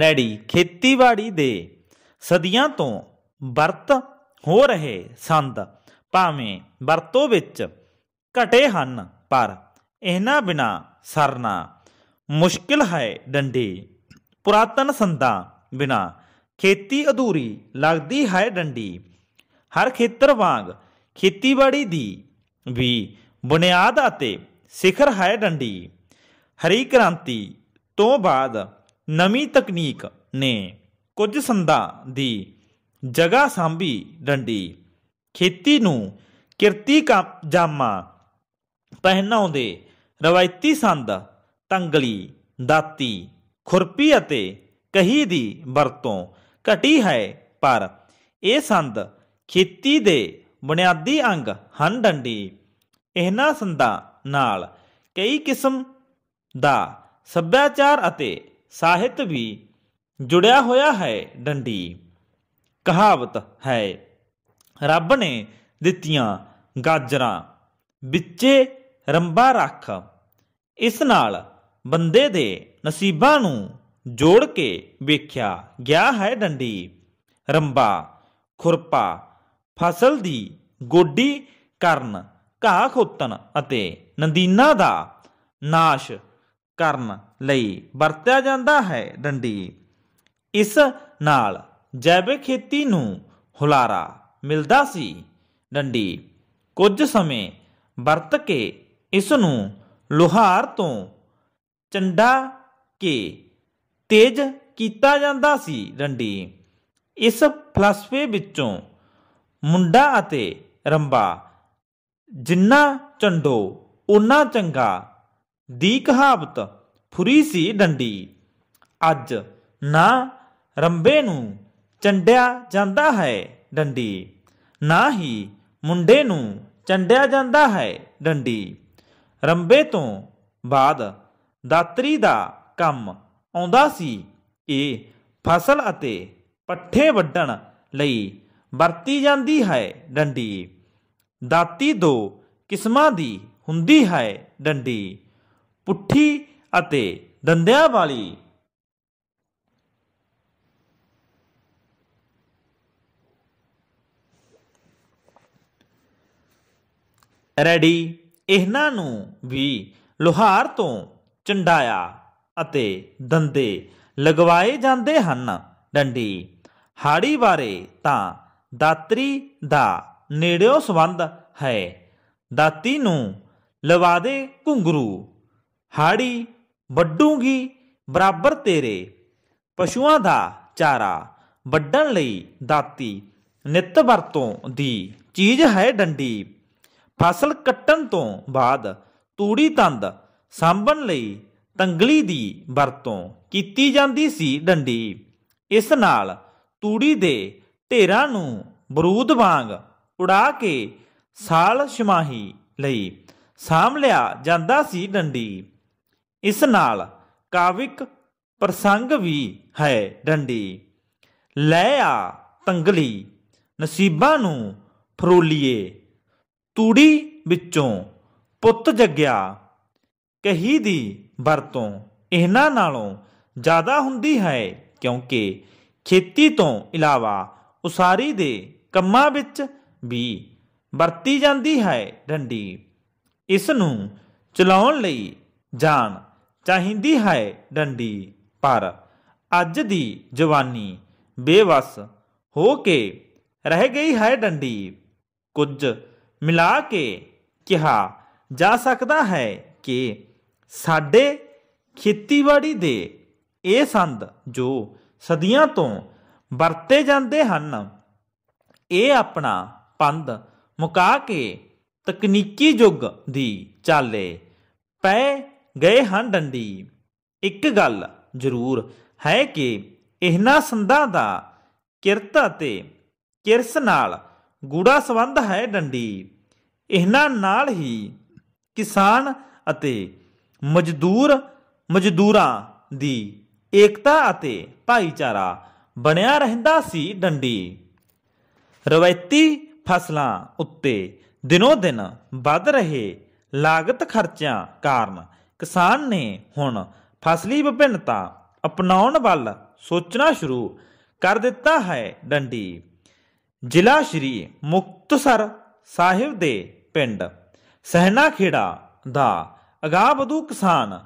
ready ਖੇਤੀਬਾੜੀ ਦੇ ਸਦੀਆਂ ਤੋਂ ਵਰਤ ਹੋ ਰਹੇ ਸੰਦ ਭਾਵੇਂ ਵਰਤੋਂ ਵਿੱਚ ਘਟੇ ਹਨ ਪਰ ਇਹਨਾਂ ਬਿਨਾ ਸਰਨਾ ਮੁਸ਼ਕਿਲ ਹੈ ਡੰਡੇ ਪੁਰਾਤਨ ਸੰਦਾਂ ਬਿਨਾ ਖੇਤੀ ਅਧੂਰੀ ਲੱਗਦੀ ਹੈ ਡੰਡੀ ਹਰ ਖੇਤਰ ਵਾਂਗ ਖੇਤੀਬਾੜੀ ਦੀ ਵੀ ਬੁਨਿਆਦ ਅਤੇ ਸਿਖਰ ਹੈ ਡੰਡੀ ਹਰੀ ਕ੍ਰਾਂਤੀ ਤੋਂ ਬਾਅਦ ਨਵੀਂ ਤਕਨੀਕ ਨੇ ਕੁਝ ਸੰਦਾਂ ਦੀ ਜਗ੍ਹਾ ਸਾਂਭੀ ਡੰਡੀ ਖੇਤੀ ਨੂੰ ਕਿਰਤੀ ਕਾ ਜਾਮਾ ਪਹਿਨਾਉਂਦੇ ਰਵਾਇਤੀ ਸੰਦ ਤੰਗਲੀ ਦਾਤੀ ਖੁਰਪੀ ਅਤੇ ਕਹੀ ਦੀ ਵਰਤੋਂ ਘਟੀ ਹੈ ਪਰ ਇਹ ਸੰਦ ਖੇਤੀ ਦੇ ਬੁਨਿਆਦੀ ਅੰਗ ਹਨ ਡੰਡੀ ਇਹਨਾਂ ਸੰਦਾਂ ਨਾਲ ਕਈ ਕਿਸਮ ਦਾ ਸੱਭਿਆਚਾਰ ਅਤੇ ਸਾਹਿਤ ਵੀ ਜੁੜਿਆ ਹੋਇਆ ਹੈ ਡੰਡੀ ਕਹਾਵਤ ਹੈ ਰੱਬ ਨੇ ਦਿੱਤੀਆਂ ਗਾਜਰਾਂ ਵਿੱਚੇ ਰੰਬਾ ਰੱਖ ਇਸ ਨਾਲ ਬੰਦੇ ਦੇ ਨਸੀਬਾਂ ਨੂੰ ਜੋੜ ਕੇ ਵੇਖਿਆ ਗਿਆ ਹੈ ਡੰਡੀ ਰੰਬਾ ਖੁਰਪਾ ਫਸਲ ਦੀ ਗੋਡੀ ਕਰਨ ਘਾਹ ਖੋਤਨ ਅਤੇ ਨਦੀਨਾ ਦਾ ਨਾਸ਼ ਕਰਨ ਲਈ ਵਰਤਿਆ ਜਾਂਦਾ ਹੈ ਡੰਡੀ ਇਸ ਨਾਲ ਜੈਵਿਕ ਖੇਤੀ ਨੂੰ ਹੁਲਾਰਾ ਮਿਲਦਾ ਸੀ ਡੰਡੀ ਕੁਝ ਸਮੇਂ ਵਰਤ ਕੇ ਇਸ ਨੂੰ ਲੋਹਾਰ ਤੋਂ ਚੰਡਾ ਕੇ ਤੇਜ ਕੀਤਾ ਜਾਂਦਾ ਸੀ ਡੰਡੀ ਇਸ ਫਲਸਫੇ ਵਿੱਚੋਂ ਮੁੰਡਾ ਅਤੇ ਰੰਬਾ ਜਿੰਨਾ ਚੰਡੋ ਉਨਾ ਚੰਗਾ ਦੀ ਕਹਾਵਤ ਫੁਰੀ ਸੀ ਡੰਡੀ ਅੱਜ ਨਾ ਰੰਬੇ ਨੂੰ ਚੰਡਿਆ ਜਾਂਦਾ ਹੈ ਡੰਡੀ ਨਾ ਹੀ ਮੁੰਡੇ ਨੂੰ ਚੰਡਿਆ ਜਾਂਦਾ ਹੈ ਡੰਡੀ ਰੰਬੇ ਤੋਂ ਬਾਅਦ ਦਾਤਰੀ ਦਾ ਕੰਮ ਆਉਂਦਾ ਸੀ ਇਹ ਫਸਲ ਅਤੇ ਪੱਠੇ ਵੱਢਣ ਲਈ ਵਰਤੀ ਜਾਂਦੀ ਹੈ ਡੰਡੀ ਦਾਤੀ ਦੋ ਕਿਸਮਾਂ ਦੀ ਹੁੰਦੀ ਹੈ ਡੰਡੀ ਪੁੱਠੀ ਅਤੇ ਦੰਦਿਆਂ ਵਾਲੀ ਰੈਡੀ ਇਹਨਾਂ ਨੂੰ ਵੀ ਲੋਹਾਰ ਤੋਂ ਚੰਡਾਇਆ ਅਤੇ ਦੰਦੇ ਲਗਵਾਏ ਜਾਂਦੇ ਹਨ ਡੰਡੀ ਹਾੜੀ ਬਾਰੇ ਤਾਂ ਦਾਤਰੀ ਦਾ ਨੇੜਿਓ ਸੰਬੰਧ ਹੈ ਦਾਤੀ ਨੂੰ ਲਵਾ ਦੇ ਘੁੰਗਰੂ ਹਾੜੀ ਵੱਡੂਗੀ ਬਰਾਬਰ ਤੇਰੇ ਪਸ਼ੂਆਂ ਦਾ ਚਾਰਾ ਵੱਡਣ ਲਈ ਦਾਤੀ ਨਿਤ ਵਰਤੋਂ ਦੀ ਚੀਜ਼ ਹੈ ਡੰਡੀ ਫਸਲ ਕੱਟਣ ਤੋਂ ਬਾਅਦ ਤੂੜੀ ਤੰਦ ਸਾਂਭਣ ਲਈ ਤੰਗਲੀ ਦੀ ਵਰਤੋਂ ਕੀਤੀ ਜਾਂਦੀ ਸੀ ਡੰਡੀ ਇਸ ਨਾਲ ਤੂੜੀ ਦੇ ਢੇਰਾਂ ਨੂੰ ਬਰੂਦ ਵਾਂਗ ਉਡਾ ਕੇ ਸਾਲ ਸ਼ਮਾਹੀ ਲਈ ਸਾਂਭ ਲਿਆ ਜਾਂਦਾ ਸੀ ਡੰਡੀ ਇਸ ਨਾਲ ਕਾਵਿਕ ਪ੍ਰਸੰਗ ਵੀ ਹੈ ਡੰਡੀ ਲੈ ਆ ਤੰਗਲੀ ਨਸੀਬਾਂ ਨੂੰ ਫਰੋਲੀਏ ਤੂੜੀ ਵਿੱਚੋਂ ਪੁੱਤ ਜੱਗਿਆ ਕਹੀ ਦੀ ਵਰਤੋਂ ਇਹਨਾਂ ਨਾਲੋਂ ਜ਼ਿਆਦਾ ਹੁੰਦੀ ਹੈ ਕਿਉਂਕਿ ਖੇਤੀ ਤੋਂ ਇਲਾਵਾ ਉਸਾਰੀ ਦੇ ਕੰਮਾਂ ਵਿੱਚ ਵੀ ਵਰਤੀ ਜਾਂਦੀ ਹੈ ਡੰਡੀ ਇਸ ਨੂੰ ਚਲਾਉਣ ਲਈ ਜਾਣ ਚਾਹੀਦੀ ਹੈ ਡੰਡੀ ਪਰ ਅੱਜ ਦੀ ਜਵਾਨੀ ਬੇਵਸ ਹੋ ਕੇ ਰਹਿ ਗਈ ਹੈ ਡੰਡੀ ਕੁਝ ਮਿਲਾ ਕੇ ਕਿਹਾ ਜਾ ਸਕਦਾ ਹੈ ਕਿ ਸਾਡੇ ਖੇਤੀਬਾੜੀ ਦੇ ਇਹ ਸੰਦ ਜੋ ਸਦੀਆਂ ਤੋਂ ਵਰਤੇ ਜਾਂਦੇ ਹਨ ਇਹ ਆਪਣਾ ਪੰਦ ਮੁਕਾ ਕੇ ਤਕਨੀਕੀ ਯੁੱਗ ਦੀ ਚਾਲੇ ਪੈ ਗਏ ਹਨ ਡੰਡੀ ਇੱਕ ਗੱਲ ਜ਼ਰੂਰ ਹੈ ਕਿ ਇਹਨਾਂ ਸੰਦਾਂ ਦਾ ਕਿਰਤ ਅਤੇ ਕਿਰਸ ਨਾਲ ਗੂੜਾ ਸੰਬੰਧ ਹੈ ਡੰਡੀ ਇਹਨਾਂ ਨਾਲ ਹੀ ਕਿਸਾਨ ਅਤੇ ਮਜ਼ਦੂਰ ਮਜ਼ਦੂਰਾਂ ਦੀ ਏਕਤਾ ਅਤੇ ਭਾਈਚਾਰਾ ਬਣਿਆ ਰਹਿੰਦਾ ਸੀ ਡੰਡੀ ਰਵਾਇਤੀ ਫਸਲਾਂ ਉੱਤੇ ਦਿਨੋ ਦਿਨ ਵੱਧ ਰਹੇ ਲਾਗਤ ਖਰਚਿਆਂ ਕਾਰਨ ਕਿਸਾਨ ਨੇ ਹੁਣ ਫਸਲੀ ਵਿਭਿੰਨਤਾ ਅਪਣਾਉਣ ਵੱਲ ਸੋਚਣਾ ਸ਼ੁਰੂ ਕਰ ਦਿੱਤਾ ਹੈ ਡੰਡੀ ਜ਼ਿਲ੍ਹਾ ਸ਼੍ਰੀ ਮੁਕਤਸਰ ਸਾਹਿਬ ਦੇ ਪਿੰਡ ਸਹਿਣਾ ਖੇੜਾ ਦਾ ਅਗਾਬਦੂ ਕਿਸਾਨ